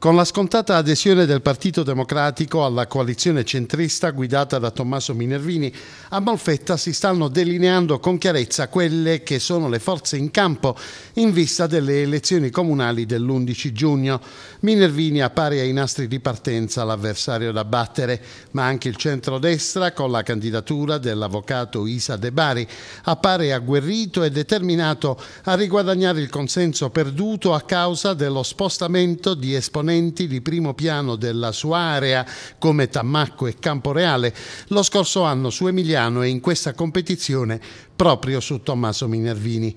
Con la scontata adesione del Partito Democratico alla coalizione centrista guidata da Tommaso Minervini, a Malfetta si stanno delineando con chiarezza quelle che sono le forze in campo in vista delle elezioni comunali dell'11 giugno. Minervini appare ai nastri di partenza l'avversario da battere, ma anche il centrodestra, con la candidatura dell'avvocato Isa De Bari, appare agguerrito e determinato a riguadagnare il consenso perduto a causa dello spostamento di esponenti insediamenti di primo piano della sua area come Tammacco e Camporeale, lo scorso anno su Emiliano e in questa competizione proprio su Tommaso Minervini.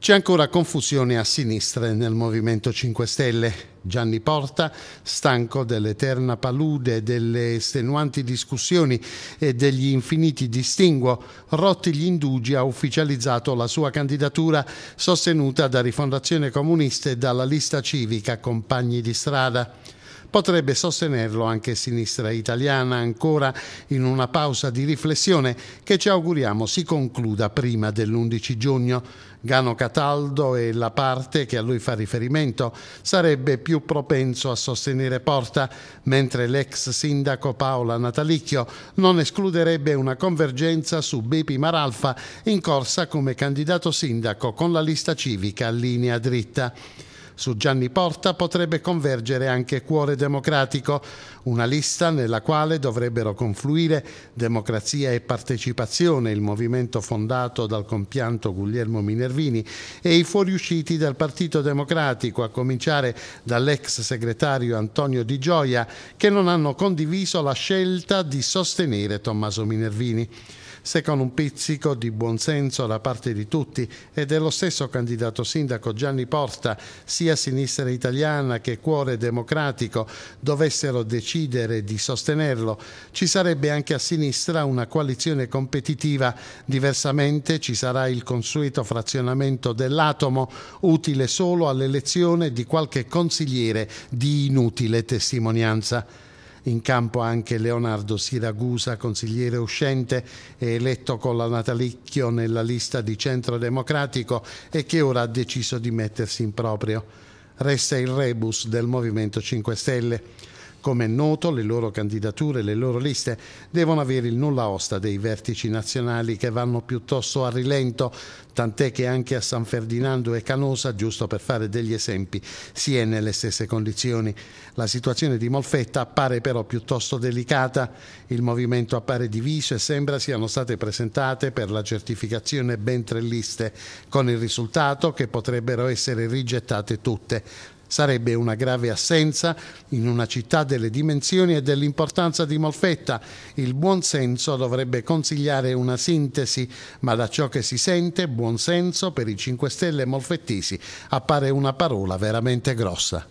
C'è ancora confusione a sinistra e nel Movimento 5 Stelle. Gianni Porta, stanco dell'eterna palude, delle estenuanti discussioni e degli infiniti distinguo, rotti gli indugi ha ufficializzato la sua candidatura sostenuta da Rifondazione Comunista e dalla lista civica Compagni di Strada. Potrebbe sostenerlo anche Sinistra Italiana ancora in una pausa di riflessione che ci auguriamo si concluda prima dell'11 giugno. Gano Cataldo e la parte che a lui fa riferimento sarebbe più propenso a sostenere Porta, mentre l'ex sindaco Paola Natalicchio non escluderebbe una convergenza su Bepi Maralfa in corsa come candidato sindaco con la lista civica linea dritta. Su Gianni Porta potrebbe convergere anche Cuore Democratico, una lista nella quale dovrebbero confluire Democrazia e Partecipazione, il movimento fondato dal compianto Guglielmo Minervini, e i fuoriusciti dal Partito Democratico, a cominciare dall'ex segretario Antonio Di Gioia, che non hanno condiviso la scelta di sostenere Tommaso Minervini. Se con un pizzico di buonsenso da parte di tutti e dello stesso candidato sindaco Gianni Porta si sia sinistra italiana che cuore democratico dovessero decidere di sostenerlo, ci sarebbe anche a sinistra una coalizione competitiva. Diversamente ci sarà il consueto frazionamento dell'atomo, utile solo all'elezione di qualche consigliere di inutile testimonianza. In campo anche Leonardo Siragusa, consigliere uscente e eletto con la Natalicchio nella lista di Centro Democratico e che ora ha deciso di mettersi in proprio. Resta il rebus del Movimento 5 Stelle. Come è noto, le loro candidature e le loro liste devono avere il nulla osta dei vertici nazionali che vanno piuttosto a rilento, tant'è che anche a San Ferdinando e Canosa, giusto per fare degli esempi, si è nelle stesse condizioni. La situazione di Molfetta appare però piuttosto delicata, il movimento appare diviso e sembra siano state presentate per la certificazione ben tre liste, con il risultato che potrebbero essere rigettate tutte. Sarebbe una grave assenza in una città delle dimensioni e dell'importanza di Molfetta. Il buon senso dovrebbe consigliare una sintesi, ma da ciò che si sente, buon senso per i 5 Stelle molfettisi appare una parola veramente grossa.